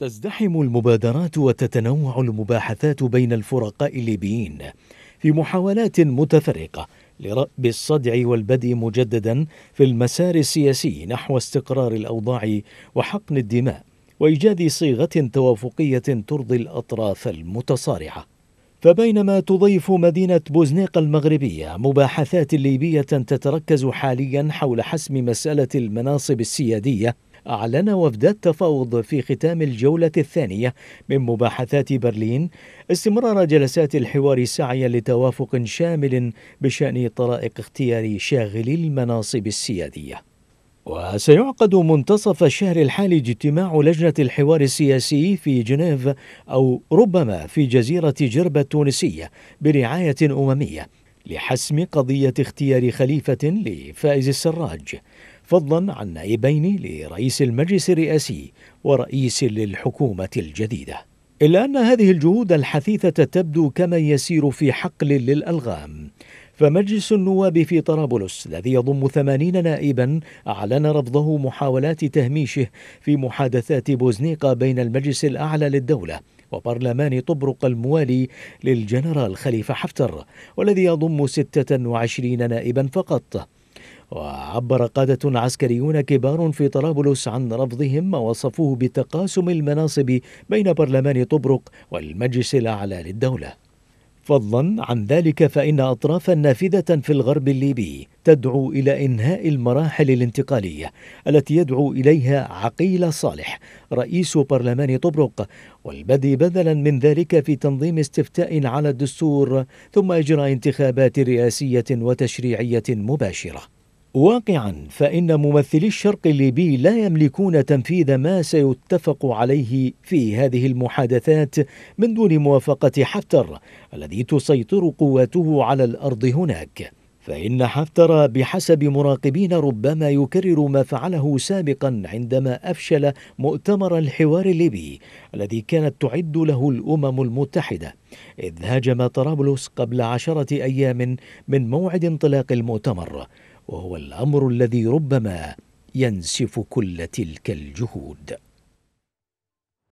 تزدحم المبادرات وتتنوع المباحثات بين الفرقاء الليبيين في محاولات متفرقه لرأب الصدع والبدء مجددا في المسار السياسي نحو استقرار الاوضاع وحقن الدماء وايجاد صيغه توافقيه ترضي الاطراف المتصارعه فبينما تضيف مدينة بوزنيق المغربية مباحثات ليبية تتركز حاليا حول حسم مسألة المناصب السيادية أعلن وفد التفاوض في ختام الجولة الثانية من مباحثات برلين استمرار جلسات الحوار سعيا لتوافق شامل بشأن طرائق اختيار شاغلي المناصب السيادية. وسيعقد منتصف الشهر الحالي اجتماع لجنة الحوار السياسي في جنيف أو ربما في جزيرة جربة التونسية برعاية أممية لحسم قضية اختيار خليفة لفائز السراج فضلا عن نائبين لرئيس المجلس الرئاسي ورئيس للحكومة الجديدة إلا أن هذه الجهود الحثيثة تبدو كما يسير في حقل للألغام فمجلس النواب في طرابلس الذي يضم ثمانين نائبا أعلن رفضه محاولات تهميشه في محادثات بوزنيقة بين المجلس الأعلى للدولة وبرلمان طبرق الموالي للجنرال خليفة حفتر والذي يضم ستة وعشرين نائبا فقط وعبر قادة عسكريون كبار في طرابلس عن رفضهم وصفوه بتقاسم المناصب بين برلمان طبرق والمجلس الأعلى للدولة فضلا عن ذلك فإن أطرافا نافذة في الغرب الليبي تدعو إلى إنهاء المراحل الانتقالية التي يدعو إليها عقيل صالح رئيس برلمان طبرق والبدء بدلا من ذلك في تنظيم استفتاء على الدستور ثم إجراء انتخابات رئاسية وتشريعية مباشرة واقعا فان ممثلي الشرق الليبي لا يملكون تنفيذ ما سيتفق عليه في هذه المحادثات من دون موافقه حفتر الذي تسيطر قواته على الارض هناك فإن حفتر بحسب مراقبين ربما يكرر ما فعله سابقا عندما أفشل مؤتمر الحوار الليبي الذي كانت تعد له الأمم المتحدة إذ هاجم طرابلس قبل عشرة أيام من موعد انطلاق المؤتمر وهو الامر الذي ربما ينسف كل تلك الجهود